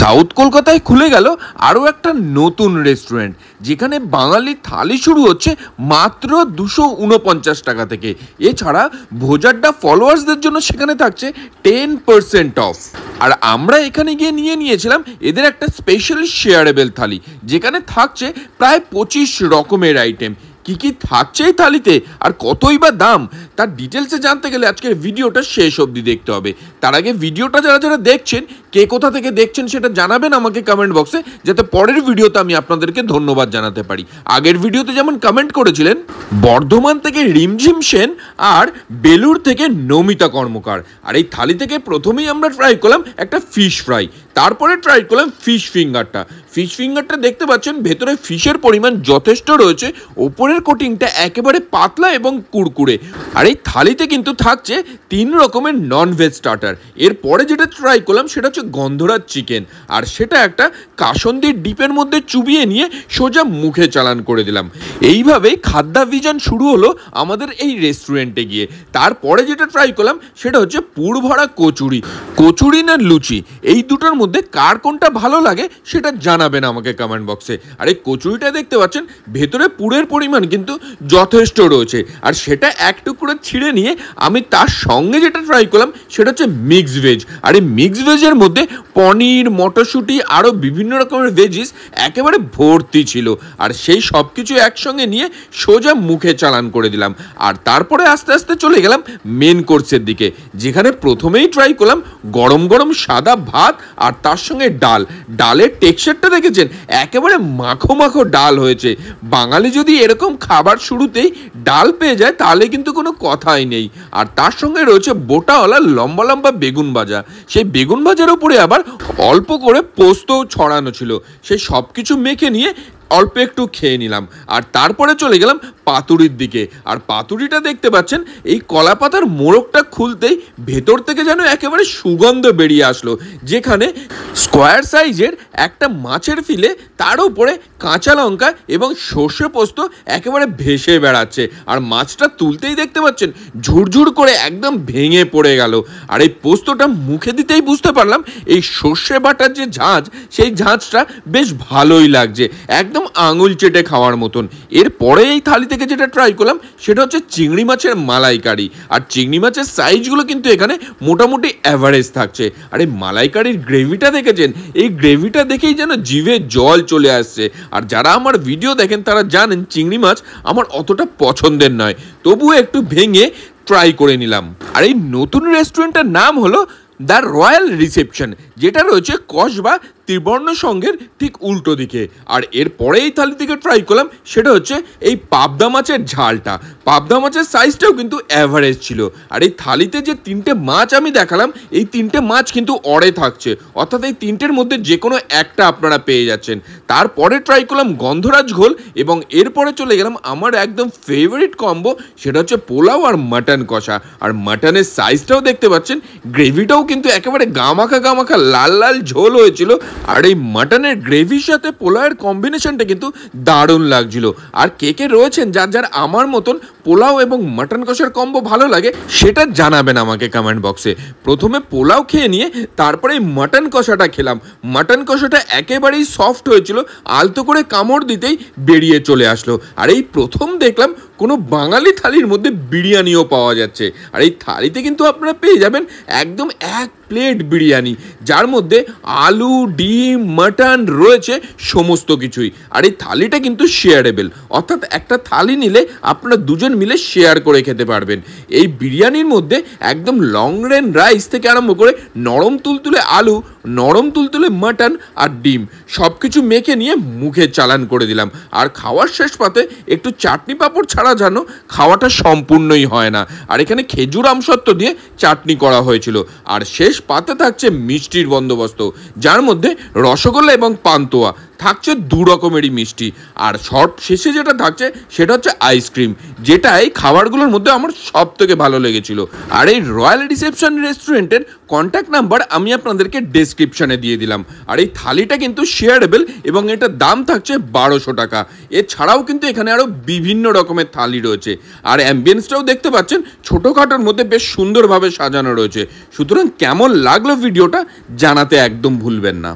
south কলকাতায় খুলে গেল আরও একটা নতুন রেস্টুরেন্ট যেখানে বাঙালি থালি শুরু হচ্ছে মাত্র দুশো উনপঞ্চাশ টাকা থেকে এছাড়া ভোজাড্ডা ফলোয়ার্সদের জন্য সেখানে থাকছে টেন পার্সেন্ট অফ আর আমরা এখানে গিয়ে নিয়ে নিয়েছিলাম এদের একটা স্পেশাল শেয়ারেবেল থালি যেখানে থাকছে প্রায় পঁচিশ রকমের আইটেম কি কি থাকছে এই থালিতে আর কতই বা দাম তার ডিটেলসে জানতে গেলে আজকের ভিডিওটা শেষ অবধি দেখতে হবে তার আগে ভিডিওটা যারা যারা দেখছেন কে কোথা থেকে দেখছেন সেটা জানাবেন আমাকে কমেন্ট বক্সে যাতে পরের ভিডিওতে আমি আপনাদেরকে ধন্যবাদ জানাতে পারি আগের ভিডিওতে যেমন কমেন্ট করেছিলেন বর্ধমান থেকে রিমঝিম সেন আর বেলুর থেকে নমিতা কর্মকার আর এই থালি থেকে প্রথমেই আমরা ট্রাই করলাম একটা ফিশ ফ্রাই তারপরে ট্রাই করলাম ফিশ ফিঙ্গারটা ফিশ ফিঙ্গারটা দেখতে পাচ্ছেন ভেতরে ফিশের পরিমাণ যথেষ্ট রয়েছে ওপরের কোটিংটা একেবারে পাতলা এবং কুড়কুড়ে আর এই থালিতে কিন্তু থাকছে তিন রকমের ননভেজ স্টার্টার এরপরে যেটা ট্রাই করলাম সেটা হচ্ছে গন্ধরাজ চিকেন আর সেটা একটা কাসন্দির ডিপের মধ্যে চুবিয়ে নিয়ে সোজা মুখে চালান করে দিলাম এইভাবেই খাদ্যাভিযান শুরু হলো আমাদের এই রেস্টুরেন্টে গিয়ে তারপরে যেটা ট্রাই করলাম সেটা হচ্ছে পুরভরা কচুরি কচুরি না লুচি এই দুটোর মধ্যে কার কোনটা ভালো লাগে সেটা জানাবেন আমাকে কমেন্ট বক্সে আর এই কচুরিটা দেখতে পাচ্ছেন ভেতরে পুরের পরিমাণ কিন্তু যথেষ্ট রয়েছে আর সেটা এক টুকরো ছিঁড়ে নিয়ে আমি তার সঙ্গে যেটা ট্রাই করলাম সেটা হচ্ছে মিক্স ভেজ আর এই মিক্স ভেজের মধ্যে মধ্যে পনির মটরশুঁটি আরও বিভিন্ন রকমের ভেজিস একেবারে ভর্তি ছিল আর সেই সব কিছু একসঙ্গে নিয়ে সোজা মুখে চালান করে দিলাম আর তারপরে আস্তে আস্তে চলে গেলাম মেন কোর্সের দিকে যেখানে প্রথমেই ট্রাই করলাম গরম গরম সাদা ভাত আর তার সঙ্গে ডাল ডালের টেক্সচারটা দেখেছেন একেবারে মাখো মাখো ডাল হয়েছে বাঙালি যদি এরকম খাবার শুরুতেই ডাল পেয়ে যায় তাহলে কিন্তু কোনো কথাই নেই আর তার সঙ্গে রয়েছে বোটাওয়ালা লম্বা লম্বা বেগুন ভাজা সেই বেগুন ভাজারও উপরে আবার অল্প করে পোস্ত ছড়ানো ছিল সে সব কিছু মেখে নিয়ে অল্প একটু খেয়ে নিলাম আর তারপরে চলে গেলাম পাতুরির দিকে আর পাতুরিটা দেখতে পাচ্ছেন এই কলা পাতার মোড়কটা খুলতেই ভেতর থেকে যেন একেবারে সুগন্ধ বেরিয়ে আসলো যেখানে স্কোয়ার সাইজের একটা মাছের ফিলে তার উপরে কাঁচা লঙ্কা এবং সর্ষে পোস্ত একেবারে ভেসে বেড়াচ্ছে আর মাছটা তুলতেই দেখতে পাচ্ছেন ঝুরঝুর করে একদম ভেঙে পড়ে গেল আর এই পোস্তটা মুখে দিতেই বুঝতে পারলাম এই সর্ষে বাটার যে ঝাঁঝ সেই ঝাঁঝটা বেশ ভালোই লাগছে এক একদম আঙুল চেটে খাওয়ার মতন এরপরে এই থালি থেকে যেটা ট্রাই করলাম সেটা হচ্ছে চিংড়ি মাছের মালাইকারি আর চিংড়ি মাছের সাইজগুলো কিন্তু এখানে মোটামুটি অ্যাভারেজ থাকছে আর এই মালাইকারির গ্রেভিটা দেখেছেন এই গ্রেভিটা দেখেই যেন জিভে জল চলে আসছে আর যারা আমার ভিডিও দেখেন তারা জানেন চিংড়ি মাছ আমার অতটা পছন্দের নয় তবুও একটু ভেঙে ট্রাই করে নিলাম আর এই নতুন রেস্টুরেন্টটার নাম হলো দ্য রয়্যাল রিসেপশন যেটা রয়েছে কসবা ত্রিবর্ণ সঙ্গের ঠিক উল্টো দিকে আর এরপরে এই থালি থেকে ট্রাই করলাম সেটা হচ্ছে এই পাবদা মাছের ঝালটা পাবদা মাছের সাইজটাও কিন্তু অ্যাভারেজ ছিল আর এই থালিতে যে তিনটে মাছ আমি দেখালাম এই তিনটে মাছ কিন্তু অড়ে থাকছে অর্থাৎ এই তিনটের মধ্যে যে কোনো একটা আপনারা পেয়ে যাচ্ছেন তারপরে ট্রাই করলাম গন্ধরাজ ঘোল এবং এরপরে চলে গেলাম আমার একদম ফেভারিট কম্বো সেটা হচ্ছে পোলাও আর মাটন কষা আর মাটনের সাইজটাও দেখতে পাচ্ছেন গ্রেভিটাও কিন্তু একেবারে গামাখা গামাখা লাল লাল ঝোল হয়েছিল আর এই মাটনের গ্রেভির সাথে পোলাওয়ের কম্বিনেশনটা কিন্তু দারুণ লাগছিল আর কে কে রয়েছেন যার যার আমার মতন পোলাও এবং মাটন কষার কম্বো ভালো লাগে সেটা জানাবেন আমাকে কমেন্ট বক্সে প্রথমে পোলাও খেয়ে নিয়ে তারপরে এই মাটন কষাটা খেলাম মাটন কষাটা একেবারেই সফট হয়েছিল আলতো করে কামড় দিতেই বেরিয়ে চলে আসলো আর এই প্রথম দেখলাম কোনো বাঙালি থালির মধ্যে বিরিয়ানিও পাওয়া যাচ্ছে আর এই থালিতে কিন্তু আপনারা পেয়ে যাবেন একদম এক প্লেট বিরিয়ানি যার মধ্যে আলু ডিম মাটন রয়েছে সমস্ত কিছুই আর এই থালিটা কিন্তু শেয়ারেবেল অর্থাৎ একটা থালি নিলে আপনারা দুজন মিলে শেয়ার করে খেতে পারবেন এই বিরিয়ানির মধ্যে একদম লং রেন রাইস থেকে আরম্ভ করে নরম তুলতুলে আলু নরম তুলতুলে মাটন আর ডিম সব কিছু মেখে নিয়ে মুখে চালান করে দিলাম আর খাওয়ার শেষ পাতে একটু চাটনি পাঁপড় ছাড়া তারা জানো খাওয়াটা সম্পূর্ণই হয় না আর এখানে খেজুর আমসত্ব দিয়ে চাটনি করা হয়েছিল আর শেষ পাতে থাকছে মিষ্টির বন্দোবস্ত যার মধ্যে রসগোল্লা এবং পান্তোয়া থাকছে দু রকমেরই মিষ্টি আর সব শেষে যেটা থাকছে সেটা হচ্ছে আইসক্রিম যেটা এই খাবারগুলোর মধ্যে আমার সব থেকে ভালো লেগেছিল আর এই রয়্যাল রিসেপশন রেস্টুরেন্টের কন্ট্যাক্ট নাম্বার আমি আপনাদেরকে ডেসক্রিপশানে দিয়ে দিলাম আর এই থালিটা কিন্তু শেয়ারেবেল এবং এটার দাম থাকছে বারোশো টাকা এছাড়াও কিন্তু এখানে আরও বিভিন্ন রকমের থালি রয়েছে আর অ্যাম্বিয়েন্সটাও দেখতে পাচ্ছেন ছোটোখাটোর মধ্যে বেশ সুন্দরভাবে সাজানো রয়েছে সুতরাং কেমন লাগলো ভিডিওটা জানাতে একদম ভুলবেন না